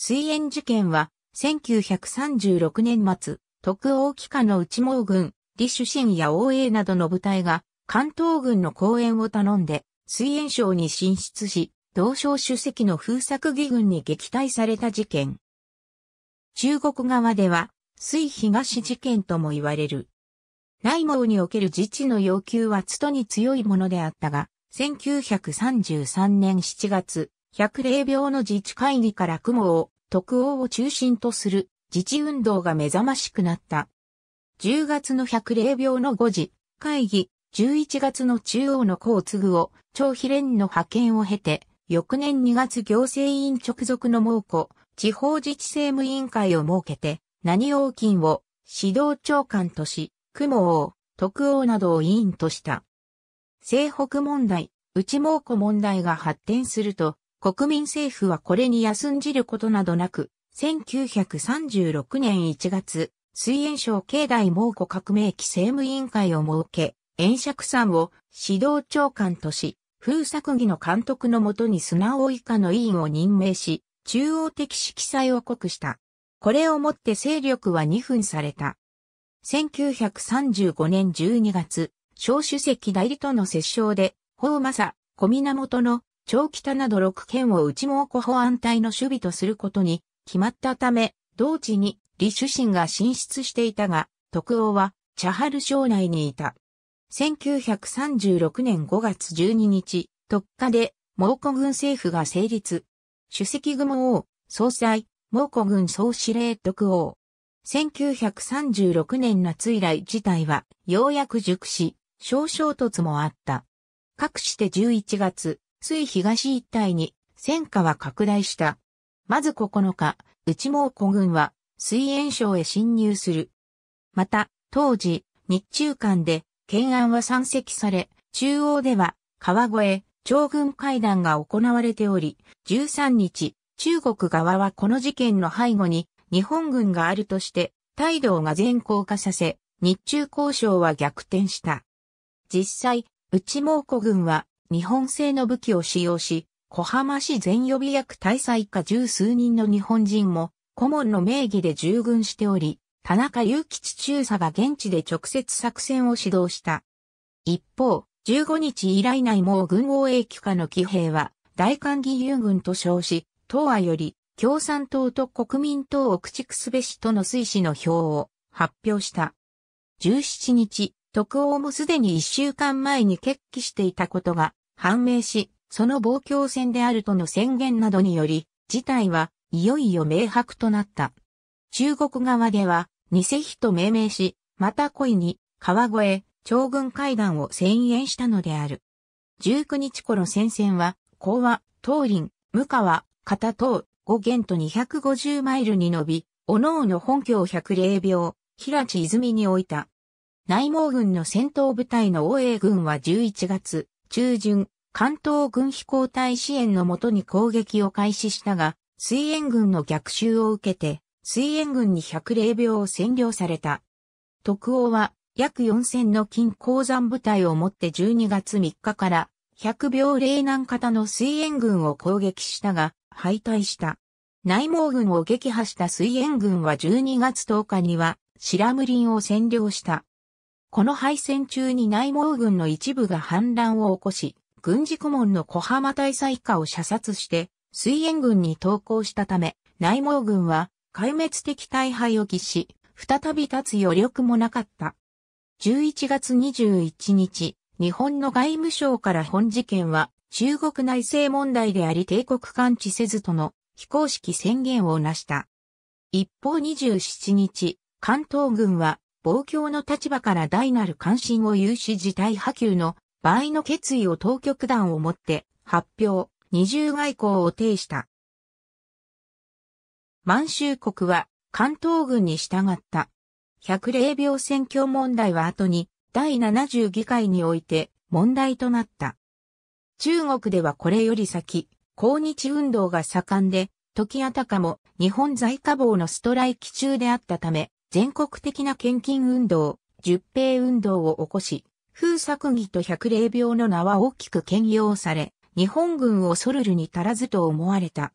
水炎事件は、1936年末、徳王機下の内毛軍、李主信や王英などの部隊が、関東軍の公演を頼んで、水炎省に進出し、同省主席の風作義軍に撃退された事件。中国側では、水東事件とも言われる。内蒙における自治の要求は都に強いものであったが、1933年7月、百霊病の自治会議から雲を、徳王を中心とする自治運動が目覚ましくなった。10月の百霊病の5時、会議、11月の中央の公次を、張比連の派遣を経て、翌年2月行政委員直属の猛虎、地方自治政務委員会を設けて、何王金を指導長官とし、雲王、徳王などを委員とした。西北問題、内猛虎問題が発展すると、国民政府はこれに休んじることなどなく、1936年1月、水炎省境内蒙古革命期政務委員会を設け、炎釈さんを指導長官とし、風作儀の監督のもとに砂尾以下の委員を任命し、中央的色彩を濃くした。これをもって勢力は2分された。1935年12月、小主席代理との折衝で、法政、小源の長北など6県を内蒙古保安隊の守備とすることに決まったため、同地に李主臣が進出していたが、徳王は茶春省内にいた。1936年5月12日、特下で蒙古軍政府が成立。主席雲王、総裁、蒙古軍総司令徳王。1936年夏以来事態はようやく熟し、小衝突もあった。各して11月、水東一帯に戦火は拡大した。まず9日、内蒙古軍は水炎省へ侵入する。また、当時、日中間で懸案は山積され、中央では川越、長軍会談が行われており、13日、中国側はこの事件の背後に日本軍があるとして、態度が全硬化させ、日中交渉は逆転した。実際、内蒙古軍は日本製の武器を使用し、小浜市全予備役大佐以下十数人の日本人も、顧問の名義で従軍しており、田中祐吉中佐が現地で直接作戦を指導した。一方、15日以来内も軍防衛機下の騎兵は、大韓義勇軍と称し、党はより、共産党と国民党を駆逐すべしとの推進の表を発表した。17日、徳王もすでに一週間前に決起していたことが判明し、その傍共戦であるとの宣言などにより、事態はいよいよ明白となった。中国側では、偽日と命名し、また故意に、川越、長軍会談を宣言したのである。19日頃戦線は、講和、東林、向川、片東、五元と250マイルに伸び、おのおの本拠を100霊廟、平地泉に置いた。内蒙軍の戦闘部隊の応永軍は11月中旬、関東軍飛行隊支援のもとに攻撃を開始したが、水援軍の逆襲を受けて、水援軍に100秒を占領された。特王は約4000の金鉱山部隊を持って12月3日から100秒霊南型の水援軍を攻撃したが敗退した。内蒙軍を撃破した水援軍は12月10日には白無林を占領した。この敗戦中に内蒙軍の一部が反乱を起こし、軍事顧問の小浜大佐以下を射殺して、水煙軍に投降したため、内蒙軍は壊滅的大敗を喫し、再び立つ余力もなかった。11月21日、日本の外務省から本事件は中国内政問題であり帝国感知せずとの非公式宣言を成した。一方27日、関東軍は望郷の立場から大なる関心を有し事態波及の場合の決意を当局団をもって発表、二重外交を呈した。満州国は関東軍に従った。百霊病選挙問題は後に第70議会において問題となった。中国ではこれより先、抗日運動が盛んで、時あたかも日本在下防のストライキ中であったため、全国的な献金運動、十平運動を起こし、風作儀と百霊病の名は大きく兼用され、日本軍をソルルに足らずと思われた。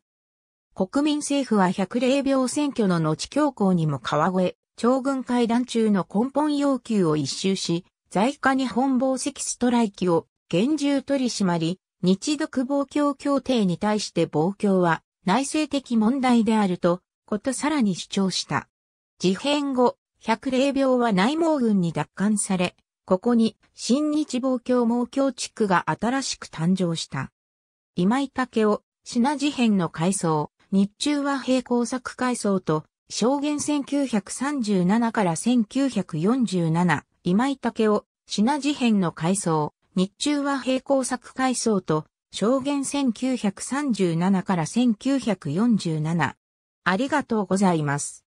国民政府は百霊病選挙の後強行にも川越、長軍会談中の根本要求を一周し、在下日本防石ストライキを厳重取り締まり、日独防協協定に対して防共は内政的問題であると、ことさらに主張した。事変後、百霊病は内蒙軍に奪還され、ここに新日望郷盲郷地区が新しく誕生した。今井武雄、品事変の階層、日中和平工作階層と、証言1937から1947、今井武雄、品事変の階層、日中和平工作階層と、証言1937から1947。ありがとうございます。